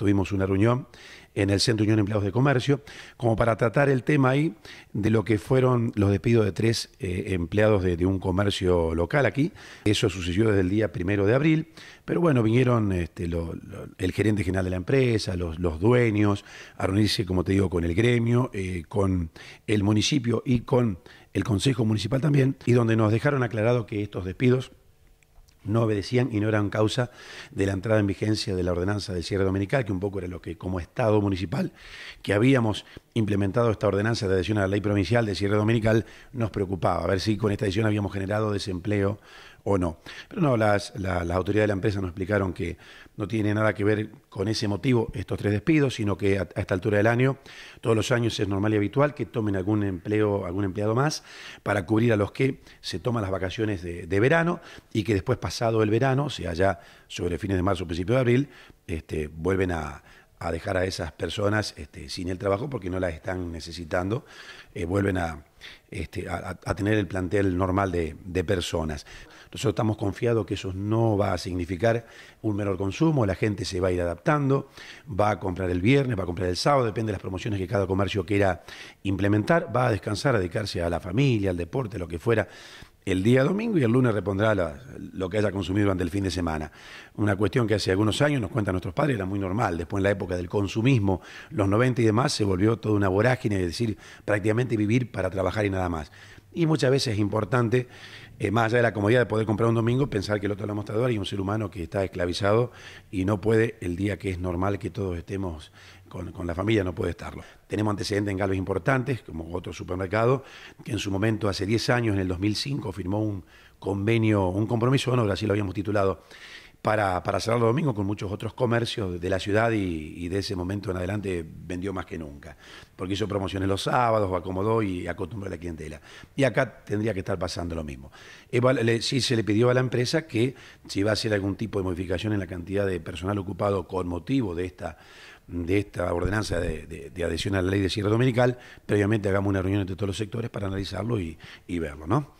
tuvimos una reunión en el Centro Unión de Empleados de Comercio, como para tratar el tema ahí de lo que fueron los despidos de tres eh, empleados de, un comercio local aquí. Eso sucedió desde el día primero de abril, pero bueno, vinieron este, el gerente general de la empresa, los, dueños, a reunirse, como te digo, con el gremio, eh, con el municipio y con el Consejo Municipal también, y donde nos dejaron aclarado que estos despidos no obedecían y no eran causa de la entrada en vigencia de la ordenanza del cierre dominical, que un poco era lo que como Estado municipal, que habíamos implementado esta ordenanza de adhesión a la ley provincial de cierre dominical, nos preocupaba, a ver si con esta adhesión habíamos generado desempleo o no. Pero no, las, autoridades de la empresa nos explicaron que no tiene nada que ver con ese motivo estos tres despidos, sino que a, esta altura del año, todos los años es normal y habitual que tomen algún empleo, algún empleado más, para cubrir a los que se toman las vacaciones de, verano y que después pasado el verano, o sea ya sobre fines de marzo, o principio de abril, este, vuelven a, dejar a esas personas este, sin el trabajo porque no las están necesitando, eh, vuelven este, a, a, tener el plantel normal de personas. Nosotros estamos confiados que eso no va a significar un menor consumo, la gente se va a ir adaptando, va a comprar el viernes, va a comprar el sábado, depende de las promociones que cada comercio quiera implementar, va a descansar, a dedicarse a la familia, al deporte, lo que fuera el día domingo y el lunes repondrá lo que haya consumido durante el fin de semana. Una cuestión que hace algunos años nos cuentan nuestros padres era muy normal. Después en la época del consumismo, los 90 y demás, se volvió toda una vorágine, es decir, prácticamente vivir para trabajar y nada más. Y muchas veces es importante, eh, más allá de la comodidad de poder comprar un domingo, pensar que el otro lado mostrador un ser humano que está esclavizado y no puede, el día que es normal que todos estemos con, la familia, no puede estarlo. Tenemos antecedentes en galos importantes, como otro supermercado, que en su momento, hace 10 años, en el 2005, firmó un convenio, un compromiso no Brasil lo habíamos titulado, para, cerrar los domingos con muchos otros comercios de la ciudad y, de ese momento en adelante vendió más que nunca, porque hizo promociones los sábados, acomodó y acostumbró a la clientela. Y acá tendría que estar pasando lo mismo. sí se le pidió a la empresa que si va a hacer algún tipo de modificación en la cantidad de personal ocupado con motivo de esta de esta ordenanza de, adhesión a la ley de cierre dominical, previamente hagamos una reunión entre todos los sectores para analizarlo y, y verlo, ¿no?